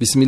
بسم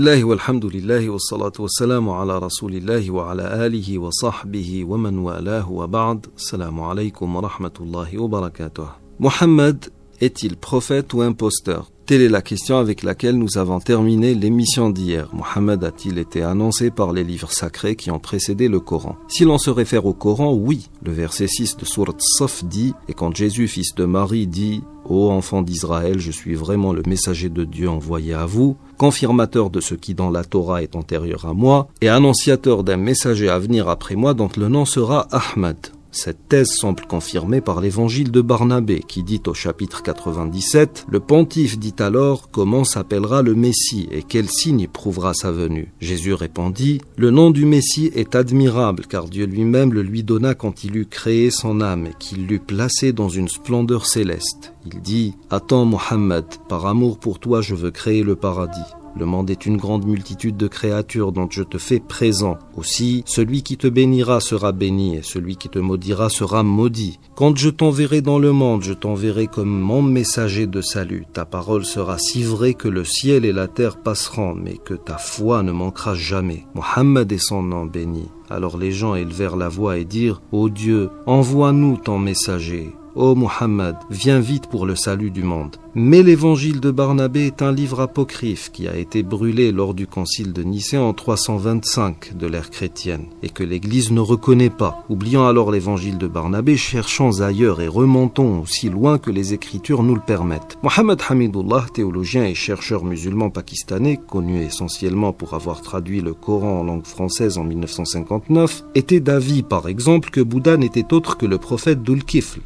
Mohammed est-il prophète ou imposteur Telle est la question avec laquelle nous avons terminé l'émission d'hier. Mohammed a-t-il été annoncé par les livres sacrés qui ont précédé le Coran Si l'on se réfère au Coran, oui. Le verset 6 de Sourate Saf dit Et quand Jésus, fils de Marie, dit Ô enfant d'Israël, je suis vraiment le messager de Dieu envoyé à vous, confirmateur de ce qui dans la Torah est antérieur à moi, et annonciateur d'un messager à venir après moi dont le nom sera Ahmad. Cette thèse semble confirmée par l'évangile de Barnabé qui dit au chapitre 97 Le pontife dit alors comment s'appellera le Messie et quel signe prouvera sa venue. Jésus répondit Le nom du Messie est admirable car Dieu lui-même le lui donna quand il eut créé son âme et qu'il l'eut placé dans une splendeur céleste. Il dit Attends Mohammed, par amour pour toi je veux créer le paradis. Le monde est une grande multitude de créatures dont je te fais présent. Aussi, celui qui te bénira sera béni, et celui qui te maudira sera maudit. Quand je t'enverrai dans le monde, je t'enverrai comme mon messager de salut. Ta parole sera si vraie que le ciel et la terre passeront, mais que ta foi ne manquera jamais. Mohammed est son nom béni. Alors les gens élevèrent la voix et dirent, Ô Dieu, envoie-nous ton messager. Ô Mohammed, viens vite pour le salut du monde. Mais l'évangile de Barnabé est un livre apocryphe qui a été brûlé lors du concile de Nicée en 325 de l'ère chrétienne et que l'Église ne reconnaît pas. Oubliant alors l'évangile de Barnabé, cherchons ailleurs et remontons aussi loin que les Écritures nous le permettent. Mohamed Hamidullah, théologien et chercheur musulman pakistanais, connu essentiellement pour avoir traduit le Coran en langue française en 1959, était d'avis par exemple que Bouddha n'était autre que le prophète d'Ulkifl,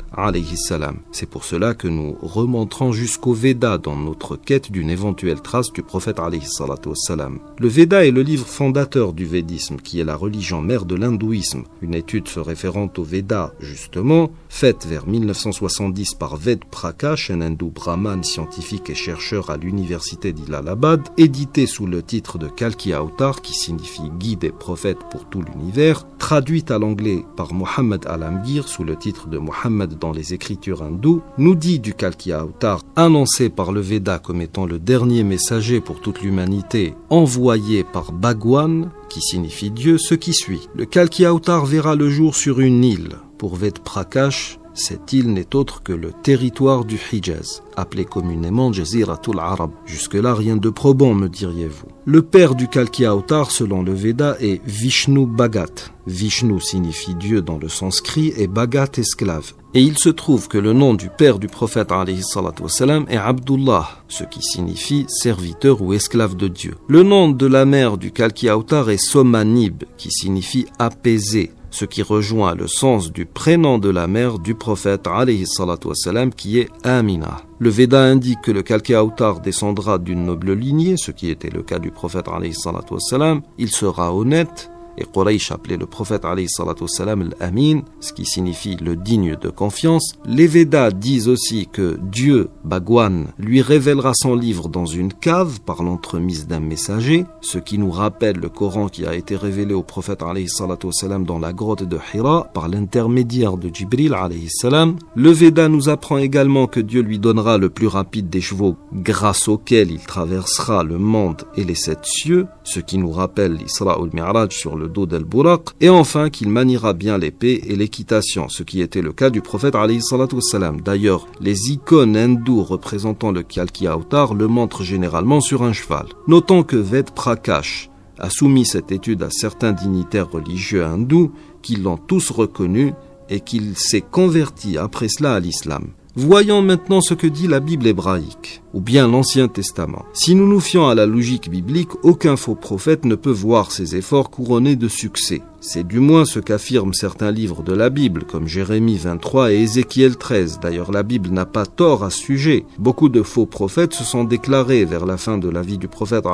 salam. C'est pour cela que nous remontrons justement jusqu'au Veda dans notre quête d'une éventuelle trace du prophète Le Veda est le livre fondateur du védisme, qui est la religion mère de l'hindouisme. Une étude se référant au Veda, justement, faite vers 1970 par Ved Prakash, un hindou brahman scientifique et chercheur à l'université d'Illalabad, édité sous le titre de Kalki Autar, qui signifie guide et prophètes pour tout l'univers, traduite à l'anglais par Mohammed Alamgir sous le titre de Mohammed dans les écritures hindoues, nous dit du Kalki Autar annoncé par le Veda comme étant le dernier messager pour toute l'humanité, envoyé par Bhagwan, qui signifie Dieu, ce qui suit. Le Kalki Autar verra le jour sur une île, pour Ved Prakash, cette île n'est autre que le territoire du Hijaz, appelé communément Jaziratul Arab. Jusque-là, rien de probant, me diriez-vous. Le père du Kalki Autar, selon le Veda, est Vishnu Bhagat. Vishnu signifie Dieu dans le sanskrit et Bhagat esclave. Et il se trouve que le nom du père du prophète est Abdullah, ce qui signifie serviteur ou esclave de Dieu. Le nom de la mère du Kalki Autar est Somanib, qui signifie apaisé ce qui rejoint le sens du prénom de la mère du prophète qui est Amina. Le Veda indique que le calqué Autar descendra d'une noble lignée, ce qui était le cas du prophète Il sera honnête, et Quraysh appelait le prophète l'amin, ce qui signifie le digne de confiance. Les Védas disent aussi que Dieu, Bhagwan, lui révélera son livre dans une cave par l'entremise d'un messager, ce qui nous rappelle le Coran qui a été révélé au prophète salam dans la grotte de Hira par l'intermédiaire de Jibril salam. Le Veda nous apprend également que Dieu lui donnera le plus rapide des chevaux grâce auquel il traversera le monde et les sept cieux, ce qui nous rappelle l'Isra ul-Mi'raj sur le le dos del et enfin qu'il maniera bien l'épée et l'équitation, ce qui était le cas du prophète salam. D'ailleurs, les icônes hindoues représentant le Kalki Autar le montrent généralement sur un cheval. Notons que Ved Prakash a soumis cette étude à certains dignitaires religieux hindous qui l'ont tous reconnu et qu'il s'est converti après cela à l'islam. Voyons maintenant ce que dit la Bible hébraïque, ou bien l'Ancien Testament. Si nous nous fions à la logique biblique, aucun faux prophète ne peut voir ses efforts couronnés de succès. C'est du moins ce qu'affirment certains livres de la Bible, comme Jérémie 23 et Ézéchiel 13. D'ailleurs, la Bible n'a pas tort à ce sujet. Beaucoup de faux prophètes se sont déclarés vers la fin de la vie du prophète.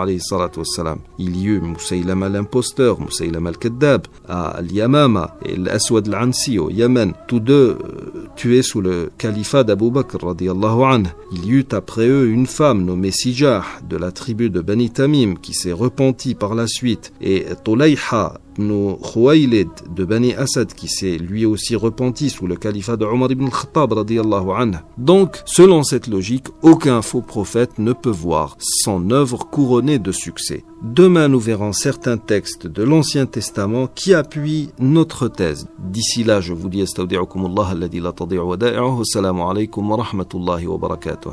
Il y eut Moussaïlam l'imposteur, Moussaïlam al-Kaddab, à Al-Yamama et l'Aswad al-Ansi au Yémen, tous deux euh, tués sous le califat d'Abu Bakr. Il y eut après eux une femme nommée Sijah de la tribu de Bani Tamim qui s'est repentie par la suite et Tulayha ibn Khuwaylid de Bani Assad, qui s'est lui aussi repenti sous le califat de Omar ibn Khattab. Donc, selon cette logique, aucun faux prophète ne peut voir son œuvre couronnée de succès. Demain, nous verrons certains textes de l'Ancien Testament qui appuient notre thèse. D'ici là, je vous dis, alaikum wa rahmatullahi wa barakatuh.